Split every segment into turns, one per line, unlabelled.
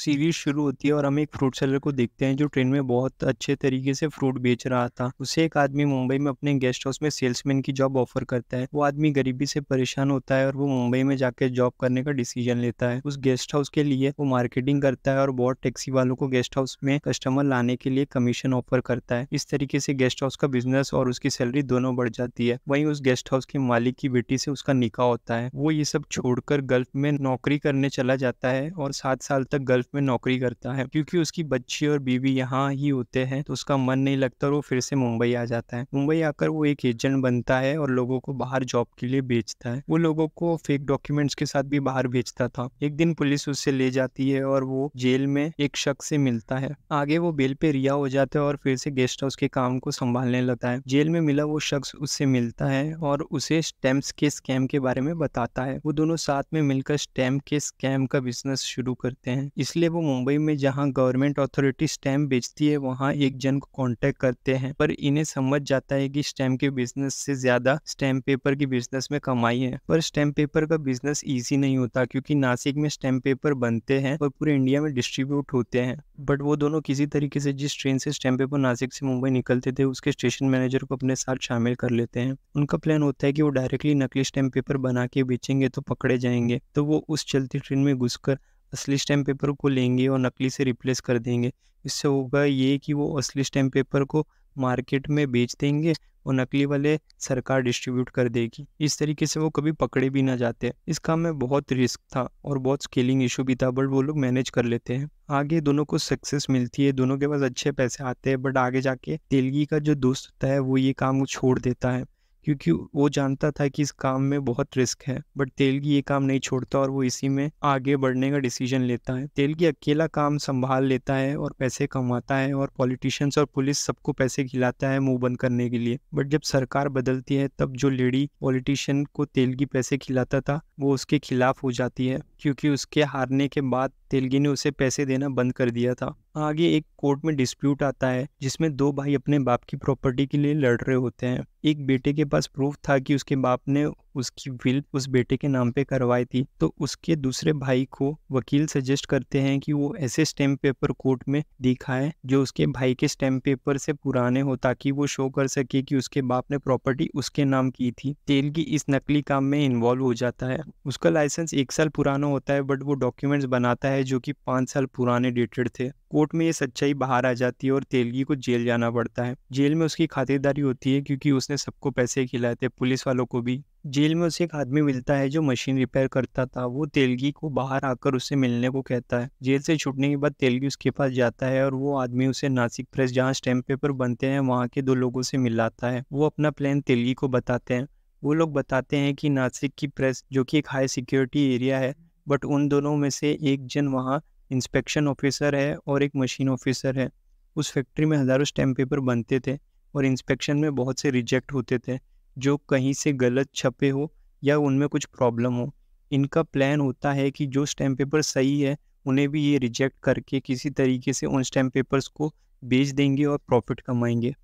series शुरू होती है और हम एक फ्रूट सेलर को देखते हैं जो ट्रेन में बहुत अच्छे तरीके से फ्रूट बेच रहा था उसे एक आदमी मुंबई में अपने गेस्ट हाउस में सेल्समैन की जॉब ऑफर करता है वो आदमी गरीबी से परेशान होता है और वो मुंबई में जाके जॉब करने का डिसीजन लेता है उस गेस्ट हाउस के लिए वो मार्केटिंग करता है और बहुत टैक्सी वालों को गेस्ट हाउस में कस्टमर लाने के लिए कमीशन ऑफर करता है इस तरीके से गेस्ट हाउस का बिजनेस और उसकी सैलरी दोनों बढ़ जाती है वही उस गेस्ट हाउस के मालिक की बेटी से उसका निकाह होता है वो ये सब छोड़कर गल्फ में नौकरी करने चला जाता है और सात साल तक गल्फ में नौकरी करता है क्योंकि उसकी बच्ची और बीवी यहाँ ही होते हैं तो उसका मन नहीं लगता और वो फिर से मुंबई आ जाता है मुंबई आकर वो एक एजेंट बनता है और लोगों को बाहर जॉब के लिए बेचता है वो लोगों को फेक डॉक्यूमेंट्स के साथ भी बाहर भेजता था एक दिन पुलिस उससे ले जाती है और वो जेल में एक शख्स से मिलता है आगे वो बेल पे रिहा हो जाता है और फिर से गेस्ट हाउस के काम को संभालने लगता है जेल में मिला वो शख्स उससे मिलता है और उसे स्टैम्प्स के स्कैम के बारे में बताता है वो दोनों साथ में मिलकर स्टैम्प के स्कैम का बिजनेस शुरू करते हैं इसलिए इसलिए वो मुंबई में जहाँ गवर्नमेंट अथॉरिटी स्टैम्प बेचती है वहाँ एक जन को कॉन्टेक्ट करते हैं पर इन्हें समझ जाता है कि स्टैम्प के बिजनेस से ज्यादा स्टैम्प पेपर की बिजनेस में कमाई है पर स्टैम्प पेपर का बिजनेस ईजी नहीं होता क्योंकि नासिक में स्टैम्प पेपर बनते हैं और पूरे इंडिया में डिस्ट्रीब्यूट होते हैं बट वो दोनों किसी तरीके से जिस ट्रेन से स्टैम्प पेपर नासिक से मुंबई निकलते थे उसके स्टेशन मैनेजर को अपने साथ शामिल कर लेते हैं उनका प्लान होता है कि वो डायरेक्टली नकली स्टैम्प पेपर बना के बेचेंगे तो पकड़े जाएंगे तो वो उस चलती ट्रेन में घुसकर असली स्टैम्प पेपर को लेंगे और नकली से रिप्लेस कर देंगे इससे होगा ये कि वो असली स्टैम्प पेपर को मार्केट में बेच देंगे और नकली वाले सरकार डिस्ट्रीब्यूट कर देगी इस तरीके से वो कभी पकड़े भी ना जाते इस काम में बहुत रिस्क था और बहुत स्केलिंग इशू भी था बट वो लोग मैनेज कर लेते हैं आगे दोनों को सक्सेस मिलती है दोनों के पास अच्छे पैसे आते हैं बट आगे जाके तेलगी का जो दोस्त होता है वो ये काम छोड़ देता है क्योंकि वो जानता था कि इस काम में बहुत रिस्क है बट तेलगी ये काम नहीं छोड़ता और वो इसी में आगे बढ़ने का डिसीजन लेता है तेलगी अकेला काम संभाल लेता है और पैसे कमाता है और पॉलिटिशियंस और पुलिस सबको पैसे खिलाता है मुंह बंद करने के लिए बट जब सरकार बदलती है तब जो लेडी पॉलिटिशियन को तेलगी पैसे खिलाता था वो उसके खिलाफ हो जाती है क्योंकि उसके हारने के बाद तेलगी ने उसे पैसे देना बंद कर दिया था आगे एक कोर्ट में डिस्प्यूट आता है जिसमें दो भाई अपने बाप की प्रॉपर्टी के लिए लड़ रहे होते हैं एक बेटे के पास प्रूफ था कि उसके बाप ने उसकी विल उस बेटे के नाम पे करवाई थी तो उसके दूसरे भाई को वकील सजेस्ट करते हैं कि वो ऐसे स्टैम्प पेपर कोर्ट में दिखाए जो उसके भाई के स्टैम्प पेपर से पुराने हो ताकि वो शो कर सके कि उसके बाप ने प्रॉपर्टी उसके नाम की थी तेल की इस नकली काम में इन्वॉल्व हो जाता है उसका लाइसेंस एक साल पुराना होता है बट वो डॉक्यूमेंट्स बनाता है जो कि पाँच साल पुराने डेटेड थे कोर्ट में ये सच्चाई बाहर आ जाती है और तेलगी को जेल जाना पड़ता है जेल में उसकी खातिरदारी होती है क्योंकि उसने सबको पैसे खिलाए थे पुलिस वालों को भी जेल में उसे एक आदमी मिलता है जो मशीन रिपेयर करता था वो तेलगी को बाहर आकर उसे मिलने को कहता है जेल से छूटने के बाद तेलगी उसके पास जाता है और वो आदमी उसे नासिक प्रेस जहाँ स्टैम्प पेपर बनते हैं वहाँ के दो लोगों से मिलाता है वो अपना प्लान तेलगी को बताते हैं वो लोग बताते हैं कि नासिक की प्रेस जो कि एक हाई सिक्योरिटी एरिया है बट उन दोनों में से एक जन वहाँ इंस्पेक्शन ऑफिसर है और एक मशीन ऑफिसर है उस फैक्ट्री में हज़ारों स्टैम्प पेपर बनते थे और इंस्पेक्शन में बहुत से रिजेक्ट होते थे जो कहीं से गलत छपे हो या उनमें कुछ प्रॉब्लम हो इनका प्लान होता है कि जो स्टैम्प पेपर सही है उन्हें भी ये रिजेक्ट करके किसी तरीके से उन स्टैम्प पेपर्स को बेच देंगे और प्रॉफिट कमाएंगे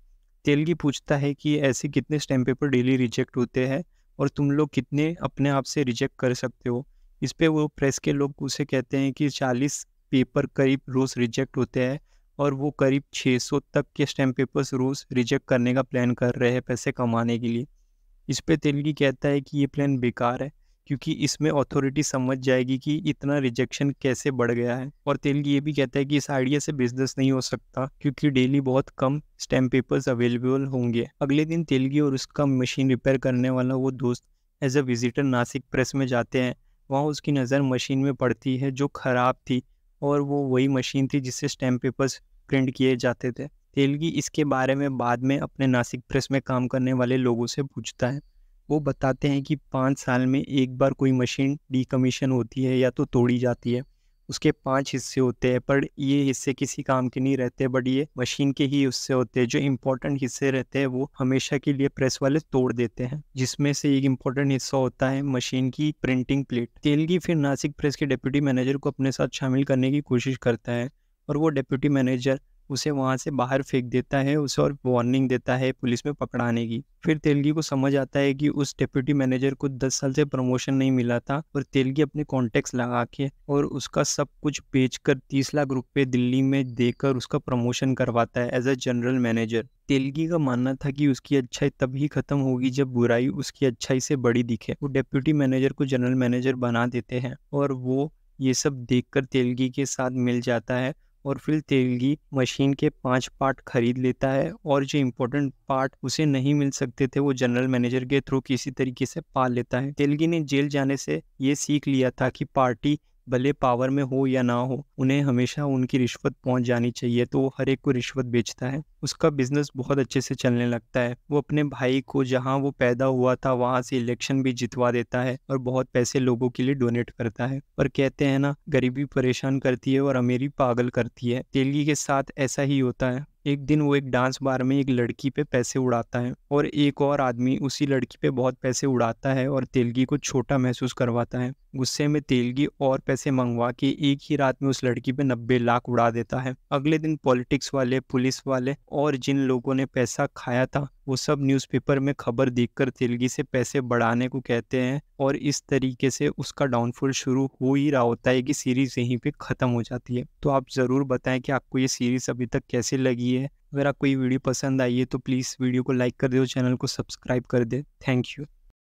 तेलगी पूछता है कि ऐसे कितने स्टैम्प पेपर डेली रिजेक्ट होते हैं और तुम लोग कितने अपने आप से रिजेक्ट कर सकते हो इस पर वो प्रेस के लोग उसे कहते हैं कि चालीस पेपर करीब रोज़ रिजेक्ट होते हैं और वो करीब 600 तक के स्टैम्प पेपर्स रोज़ रिजेक्ट करने का प्लान कर रहे हैं पैसे कमाने के लिए इस पर तेलगी कहता है कि ये प्लान बेकार है क्योंकि इसमें अथॉरिटी समझ जाएगी कि इतना रिजेक्शन कैसे बढ़ गया है और तेलगी ये भी कहता है कि इस आइडिया से बिजनेस नहीं हो सकता क्योंकि डेली बहुत कम स्टैम्प पेपर्स अवेलेबल होंगे अगले दिन तेलगी और उसका मशीन रिपेयर करने वाला वो दोस्त as a visitor Nashik press में जाते हैं वहाँ उसकी नज़र मशीन में पड़ती है जो ख़राब थी और वो वही मशीन थी जिससे स्टैम्प पेपर्स प्रिंट किए जाते थे तेलगी इसके बारे में बाद में अपने नासिक प्रेस में काम करने वाले लोगों से पूछता है वो बताते हैं कि पाँच साल में एक बार कोई मशीन डीकमीशन होती है या तो तोड़ी जाती है उसके पांच हिस्से होते हैं पर ये हिस्से किसी काम के नहीं रहते बट ये मशीन के ही हिस्से होते हैं जो इम्पोर्टेंट हिस्से रहते हैं वो हमेशा के लिए प्रेस वाले तोड़ देते हैं जिसमें से एक इम्पोर्टेंट हिस्सा होता है मशीन की प्रिंटिंग प्लेट तेलगी फिर नासिक प्रेस के डिप्यूटी मैनेजर को अपने साथ शामिल करने की कोशिश करता है और वो डिप्यूटी मैनेजर उसे वहाँ से बाहर फेंक देता है उसे और वार्निंग देता है पुलिस में पकड़ाने की फिर तेलगी को समझ आता है कि उस डिप्यूटी मैनेजर को दस साल से प्रमोशन नहीं मिला था और तेलगी अपने कॉन्टेक्ट लगा के और उसका सब कुछ बेचकर तीस लाख रुपये दिल्ली में देकर उसका प्रमोशन करवाता है as a general manager Telgi का मानना था कि उसकी अच्छाई तभी खत्म होगी जब बुराई उसकी अच्छाई से बड़ी दिखे वो डेप्यूटी मैनेजर को जनरल मैनेजर बना देते हैं और वो ये सब देखकर तेलगी के साथ मिल जाता है और फिर तेलगी मशीन के पांच पार्ट खरीद लेता है और जो इम्पोर्टेंट पार्ट उसे नहीं मिल सकते थे वो जनरल मैनेजर के थ्रू किसी तरीके से पा लेता है तेलगी ने जेल जाने से ये सीख लिया था कि पार्टी भले पावर में हो या ना हो उन्हें हमेशा उनकी रिश्वत पहुंच जानी चाहिए तो वो हर एक को रिश्वत बेचता है उसका बिजनेस बहुत अच्छे से चलने लगता है वो अपने भाई को जहाँ वो पैदा हुआ था वहाँ से इलेक्शन भी जितवा देता है और बहुत पैसे लोगों के लिए डोनेट करता है पर कहते हैं ना गरीबी परेशान करती है और अमीरी पागल करती है तेलगी के साथ ऐसा ही होता है एक दिन वो एक डांस बार में एक लड़की पे पैसे उड़ाता है और एक और आदमी उसी लड़की पे बहुत पैसे उड़ाता है और तेलगी को छोटा महसूस करवाता है गुस्से में तेलगी और पैसे मंगवा के एक ही रात में उस लड़की पे नब्बे लाख उड़ा देता है अगले दिन पॉलिटिक्स वाले पुलिस वाले और जिन लोगों ने पैसा खाया था वो सब न्यूज़पेपर में खबर देखकर तेलगी से पैसे बढ़ाने को कहते हैं और इस तरीके से उसका डाउनफॉल शुरू हो ही रहा होता है कि सीरीज़ यहीं पे ख़त्म हो जाती है तो आप ज़रूर बताएं कि आपको ये सीरीज़ अभी तक कैसे लगी है अगर आपको ये वीडियो पसंद आई है तो प्लीज़ वीडियो को लाइक कर दे और चैनल को सब्सक्राइब कर दे थैंक यू